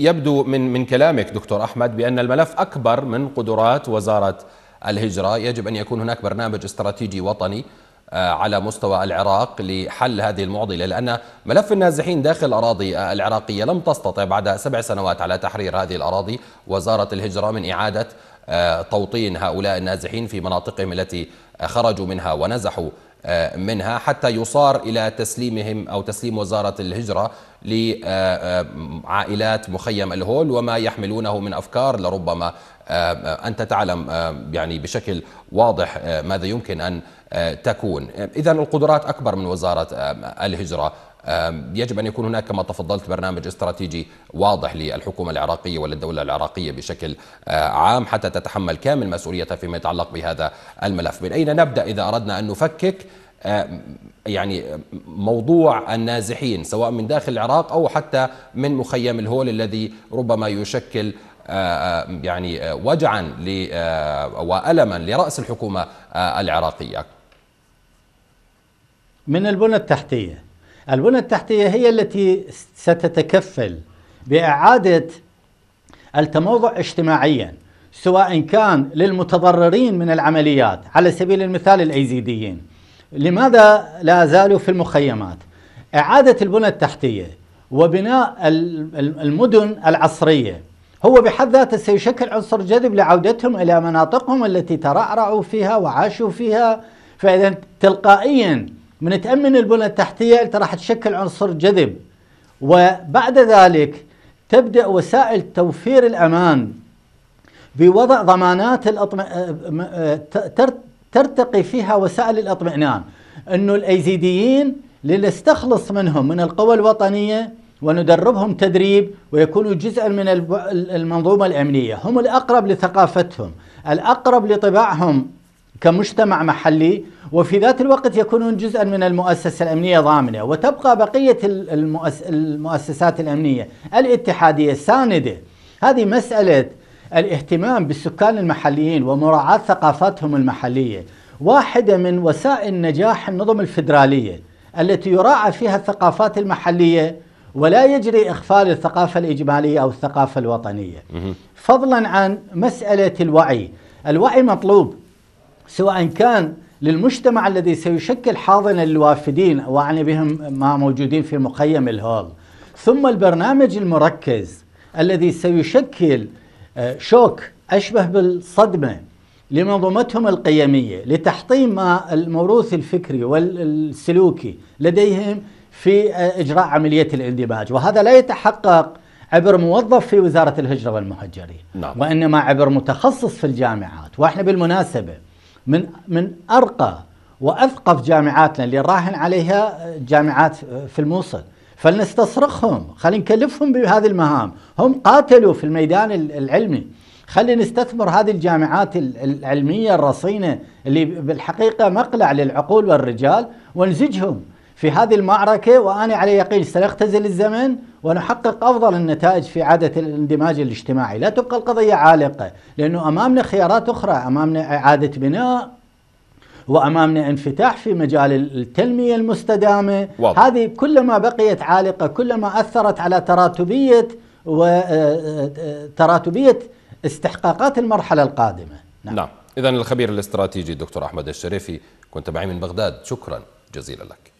يبدو من من كلامك دكتور احمد بان الملف اكبر من قدرات وزاره الهجره، يجب ان يكون هناك برنامج استراتيجي وطني آه، على مستوى العراق لحل هذه المعضله لان ملف النازحين داخل الاراضي آه، العراقيه لم تستطع بعد سبع سنوات على تحرير هذه الاراضي وزاره الهجره من اعاده آه، توطين هؤلاء النازحين في مناطقهم التي خرجوا منها ونزحوا آه، منها حتى يصار إلى تسليمهم أو تسليم وزارة الهجرة لعائلات مخيم الهول وما يحملونه من أفكار لربما آه، أنت تعلم يعني بشكل واضح ماذا يمكن أن تكون إذا القدرات أكبر من وزارة الهجرة يجب أن يكون هناك كما تفضلت برنامج استراتيجي واضح للحكومة العراقية وللدولة العراقية بشكل آه، عام حتى تتحمل كامل مسؤوليتها فيما يتعلق بهذا الملف من أين نبدأ إذا أردنا أن نفكك يعني موضوع النازحين سواء من داخل العراق أو حتى من مخيم الهول الذي ربما يشكل آه، يعني آه، وجعا وألما لرأس الحكومة العراقية من البنى التحتية البنى التحتية هي التي ستتكفل بإعادة التموضع اجتماعيا سواء كان للمتضررين من العمليات على سبيل المثال الايزيديين لماذا لا زالوا في المخيمات اعاده البنى التحتيه وبناء المدن العصريه هو بحد ذاته سيشكل عنصر جذب لعودتهم الى مناطقهم التي ترعرعوا فيها وعاشوا فيها فاذا تلقائيا من تأمن البنى التحتية أنت راح تشكل عنصر جذب وبعد ذلك تبدأ وسائل توفير الأمان بوضع ضمانات الأطم... آه، آه، ترتقي فيها وسائل الاطمئنان أنه الأيزيديين لنستخلص منهم من القوى الوطنية وندربهم تدريب ويكونوا جزءا من المنظومة الأمنية هم الأقرب لثقافتهم الأقرب لطباعهم كمجتمع محلي وفي ذات الوقت يكونون جزءا من المؤسسة الأمنية ضامنة وتبقى بقية المؤسسات الأمنية الاتحادية ساندة هذه مسألة الاهتمام بالسكان المحليين ومراعاة ثقافاتهم المحلية واحدة من وسائل نجاح النظم الفدرالية التي يراعى فيها الثقافات المحلية ولا يجري إخفال الثقافة الإجمالية أو الثقافة الوطنية فضلا عن مسألة الوعي الوعي مطلوب سواء كان للمجتمع الذي سيشكل حاضنة للوافدين وأعني بهم ما موجودين في مخيم الهول ثم البرنامج المركز الذي سيشكل آه، شوك أشبه بالصدمة لمنظومتهم القيمية لتحطيم ما الموروث الفكري والسلوكي لديهم في آه، إجراء عملية الاندماج وهذا لا يتحقق عبر موظف في وزارة الهجرة والمهجرين نعم. وإنما عبر متخصص في الجامعات وإحنا بالمناسبة من من ارقى واثقف جامعاتنا اللي راهن عليها جامعات في الموصل فلنستصرخهم خلينا نكلفهم بهذه المهام هم قاتلوا في الميدان العلمي خلينا نستثمر هذه الجامعات العلميه الرصينه اللي بالحقيقه مقلع للعقول والرجال ونزجهم في هذه المعركة وأنا على يقين سنختزل الزمن ونحقق أفضل النتائج في عادة الاندماج الاجتماعي لا تبقى القضية عالقة لأنه أمامنا خيارات أخرى أمامنا إعادة بناء وامامنا انفتاح في مجال التنميه المستدامه واضح. هذه كلما بقيت عالقه كلما اثرت على تراتبيه وتراتبيه آه، آه، استحقاقات المرحله القادمه نعم, نعم. اذا الخبير الاستراتيجي الدكتور احمد الشريفي كنت معي من بغداد شكرا جزيلا لك